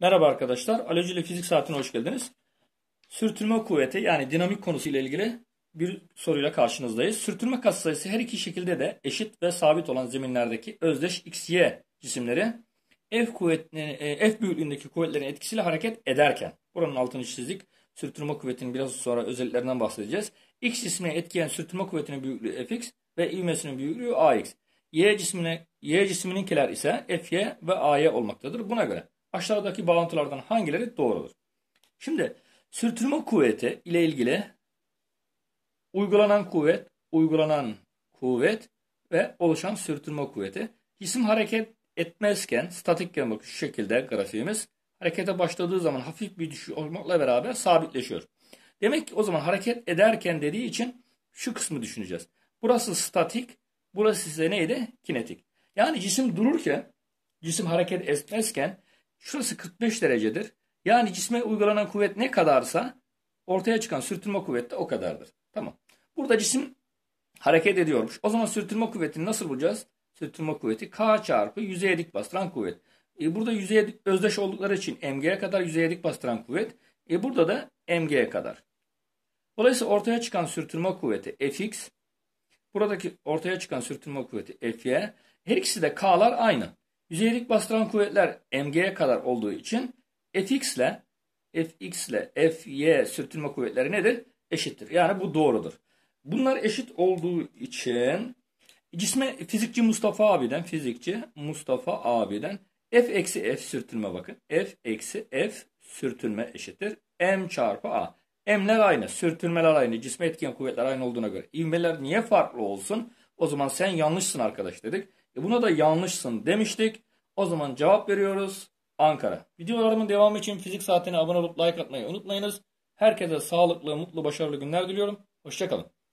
Merhaba arkadaşlar. Alevcili Fizik Saati'ne hoş geldiniz. Sürtünme kuvveti yani dinamik konusu ile ilgili bir soruyla karşınızdayız. Sürtünme katsayısı her iki şekilde de eşit ve sabit olan zeminlerdeki özdeş XY cisimleri F, kuvvetini, e, F büyüklüğündeki kuvvetlerin etkisiyle hareket ederken buranın altını çizdik. Sürtünme kuvvetinin biraz sonra özelliklerinden bahsedeceğiz. X cismine etkileyen sürtünme kuvvetinin büyüklüğü Fx ve ivmesinin büyüklüğü Ax. Y cismine Y cismininkiler ise Fy ve Ay olmaktadır. Buna göre Aşağıdaki bağlantılardan hangileri doğrudur? Şimdi sürtünme kuvveti ile ilgili uygulanan kuvvet, uygulanan kuvvet ve oluşan sürtünme kuvveti. Cisim hareket etmezken, statikken bak şu şekilde grafiğimiz harekete başladığı zaman hafif bir düşüş olmakla beraber sabitleşiyor. Demek ki o zaman hareket ederken dediği için şu kısmı düşüneceğiz. Burası statik, burası ise neydi? Kinetik. Yani cisim dururken, cisim hareket etmezken Şurası 45 derecedir. Yani cisme uygulanan kuvvet ne kadarsa ortaya çıkan sürtünme kuvvet de o kadardır. Tamam. Burada cisim hareket ediyormuş. O zaman sürtünme kuvvetini nasıl bulacağız? Sürtünme kuvveti K çarpı yüzeye dik bastıran kuvvet. E burada yüzeye özdeş oldukları için MG'ye kadar yüzeye dik bastıran kuvvet. E burada da MG'ye kadar. Dolayısıyla ortaya çıkan sürtünme kuvveti Fx. Buradaki ortaya çıkan sürtünme kuvveti Fy. Her ikisi de K'lar aynı. Yüzeylik bastıran kuvvetler mg'ye kadar olduğu için fx ile fx ile fy sürtünme kuvvetleri nedir? Eşittir. Yani bu doğrudur. Bunlar eşit olduğu için cisme fizikçi Mustafa abiden fizikçi Mustafa abiden f eksi f sürtünme bakın. f eksi f sürtünme eşittir. m çarpı a. M'ler aynı, sürtünmeler aynı, cisme etkiyen kuvvetler aynı olduğuna göre. İvmeler niye farklı olsun? O zaman sen yanlışsın arkadaş dedik. E buna da yanlışsın demiştik. O zaman cevap veriyoruz. Ankara. Videolarımın devamı için fizik saatine abone olup like atmayı unutmayınız. Herkese sağlıklı, mutlu, başarılı günler diliyorum. Hoşçakalın.